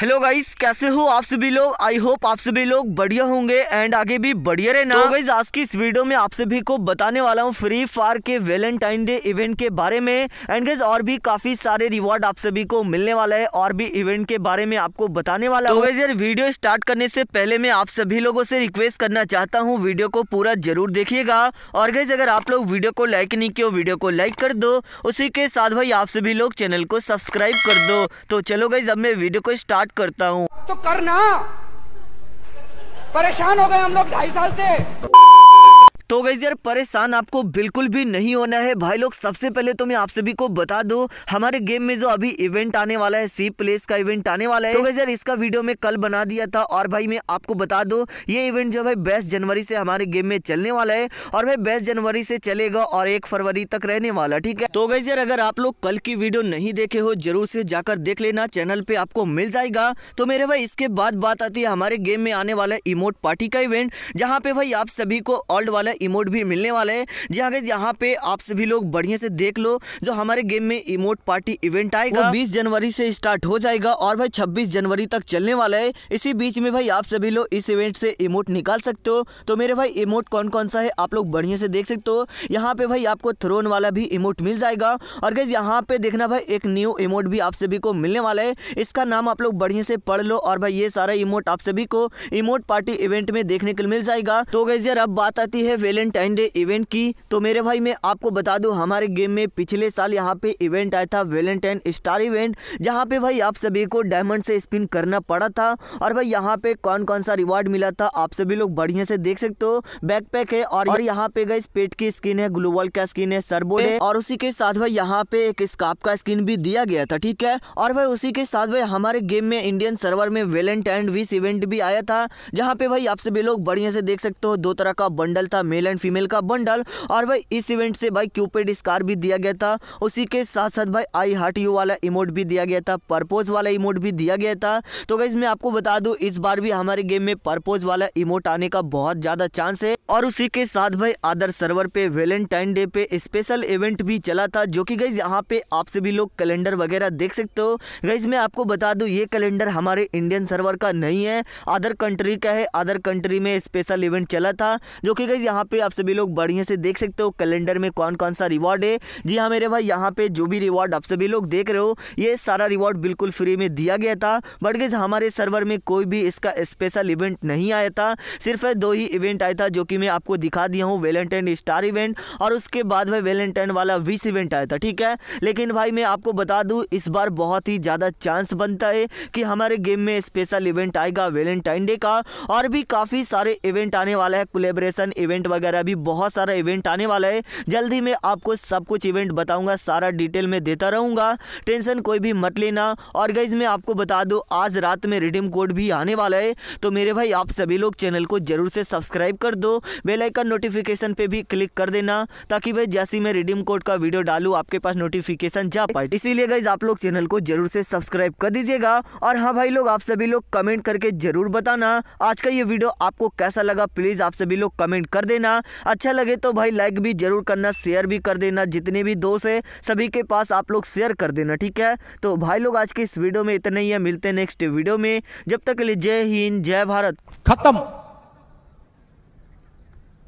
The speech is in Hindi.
हेलो गाइस कैसे हो आप सभी लोग आई होप आप सभी लोग बढ़िया होंगे एंड आगे भी बढ़िया रहे ना तो गाइस तो आज की इस वीडियो में आप सभी को बताने वाला हूँ फ्री फायर के वेलेंटाइन डे इवेंट के बारे में एंड गाइस और भी काफी सारे रिवॉर्ड आप सभी को मिलने वाला है और भी इवेंट के बारे में आपको बताने वाला तो गाइस यार वीडियो स्टार्ट करने से पहले मैं आप सभी लोगों से रिक्वेस्ट करना चाहता हूँ वीडियो को पूरा जरूर देखिएगा और गाइज अगर आप लोग वीडियो को लाइक नहीं किया वीडियो को लाइक कर दो उसी के साथ भाई आप सभी लोग चैनल को सब्सक्राइब कर दो तो चलो गाइज अब मैं वीडियो को स्टार्ट बात करता हूँ तो करना परेशान हो गए हम लोग ढाई साल से तो गई यार परेशान आपको बिल्कुल भी नहीं होना है भाई लोग सबसे पहले तो मैं आप सभी को बता दो हमारे गेम में जो अभी इवेंट आने वाला है सी प्लेस का इवेंट आने वाला है तो, तो यार इसका वीडियो में कल बना दिया था और भाई मैं आपको बता दो ये इवेंट जो भाई बेस्ट जनवरी से हमारे गेम में चलने वाला है और भाई बेस्ट जनवरी से चलेगा और एक फरवरी तक रहने वाला ठीक है तो गई यार अगर आप लोग कल की वीडियो नहीं देखे हो जरूर से जाकर देख लेना चैनल पे आपको मिल जाएगा तो मेरे भाई इसके बाद बात आती है हमारे गेम में आने वाला इमोट पार्टी का इवेंट जहाँ पे भाई आप सभी को ऑल्ड वाला इमोट भी मिलने वाले हैं जी हाँ यहाँ पे आप सभी लोग बढ़िया से देख लो जो हमारे गेम में इमोट पार्टी इवेंट आएगा बीस जनवरी से स्टार्ट हो जाएगा और भाई छब्बीस जनवरी तक चलने वाला है इसी बीच में भाई आप सभी लोग इस इवेंट से इमोट निकाल सकते हो तो मेरे भाई इमोट कौन कौन सा है आप लोग बढ़िया से देख सकते हो यहाँ पे भाई आपको थ्रोन वाला भी इमोट मिल जाएगा और गैस यहाँ पे देखना भाई एक न्यू इमोट भी आप सभी को मिलने वाला है इसका नाम आप लोग बढ़िया से पढ़ लो और भाई ये सारा इमोट आप सभी को इमोट पार्टी इवेंट में देखने को मिल जाएगा तो गैस यार अब बात आती है वेलेंटाइन डे इवेंट की तो मेरे भाई मैं आपको बता दूं हमारे गेम में पिछले साल यहाँ पे इवेंट आया था वेलेंटाइन स्टार इवेंट जहाँ पे भाई आप सभी को डायमंड से स्पिन करना पड़ा था और भाई यहाँ पे कौन कौन सा रिवार्ड मिला था आप सभी लोग बढ़िया से देख सकते हो बैकपैक है और, और यहाँ पे गई पेट की स्किन है ग्लोबल का स्किन है सरबोल है और उसी के साथ भाई यहाँ पे एक स्काप का स्किन भी दिया गया था ठीक है और भाई उसी के साथ भाई हमारे गेम में इंडियन सर्वर में वेलेंटाइन विस इवेंट भी आया था जहाँ पे भाई आप सभी लोग बढ़िया से देख सकते हो दो तरह का बंडल था मेल एंड फीमेल का बंडल और भाई इस इवेंट से भाई क्यूपेड स्कार भी दिया गया था उसी के साथ साथ भाई आई हार्ट यू वाला इमोट भी दिया गया था परपोज वाला इमोट भी दिया गया था तो गाइज मैं आपको बता दूँ इस बार भी हमारे गेम में परपोज वाला इमोट आने का बहुत ज़्यादा चांस है और उसी के साथ भाई आदर सर्वर पे वेलेंटाइन डे पे स्पेशल इवेंट भी चला था जो कि गईज़ यहाँ पे आप सभी लोग कैलेंडर वगैरह देख सकते हो गई मैं आपको बता दूँ ये कैलेंडर हमारे इंडियन सर्वर का नहीं है अदर कंट्री का है अदर कंट्री में स्पेशल इवेंट चला था जो कि गईज़ यहाँ पे आप सभी लोग बढ़िया से देख सकते हो कैलेंडर में कौन कौन सा रिवॉर्ड है जी हाँ मेरे भाई यहाँ पे जो भी रिवॉर्ड आप सभी लोग देख रहे हो ये सारा रिवॉर्ड बिल्कुल फ्री में दिया गया था बट गई हमारे सर्वर में कोई भी इसका स्पेशल इवेंट नहीं आया था सिर्फ दो ही इवेंट आया था जो कि कि मैं आपको दिखा दिया हूँ वेलेंटाइन स्टार इवेंट और उसके बाद भाई वेलेंटाइन वाला विश इवेंट आया था ठीक है लेकिन भाई मैं आपको बता दूँ इस बार बहुत ही ज़्यादा चांस बनता है कि हमारे गेम में स्पेशल इवेंट आएगा वेलेंटाइन डे का और भी काफ़ी सारे इवेंट आने वाला है कोलेब्रेशन इवेंट वगैरह भी बहुत सारा इवेंट आने वाला है जल्दी मैं आपको सब कुछ इवेंट बताऊँगा सारा डिटेल में देता रहूँगा टेंशन कोई भी मत लेना और गाइज मैं आपको बता दूँ आज रात में रिडीम कोड भी आने वाला है तो मेरे भाई आप सभी लोग चैनल को जरूर से सब्सक्राइब कर दो बेल आइकन नोटिफिकेशन पे भी क्लिक कर देना ताकि भाई जैसी मैं रिडीम कोड का वीडियो डालू आपके पास नोटिफिकेशन जा पाए इसीलिए गाइज आप लोग चैनल को जरूर से सब्सक्राइब कर दीजिएगा और हाँ भाई लोग आप सभी लोग कमेंट करके जरूर बताना आज का ये वीडियो आपको कैसा लगा प्लीज़ आप सभी लोग कमेंट कर देना अच्छा लगे तो भाई लाइक भी जरूर करना शेयर भी कर देना जितने भी दोस्त है सभी के पास आप लोग शेयर कर देना ठीक है तो भाई लोग आज के इस वीडियो में इतना ही है मिलते हैं नेक्स्ट वीडियो में जब तक के लिए जय हिंद जय भारत खत्म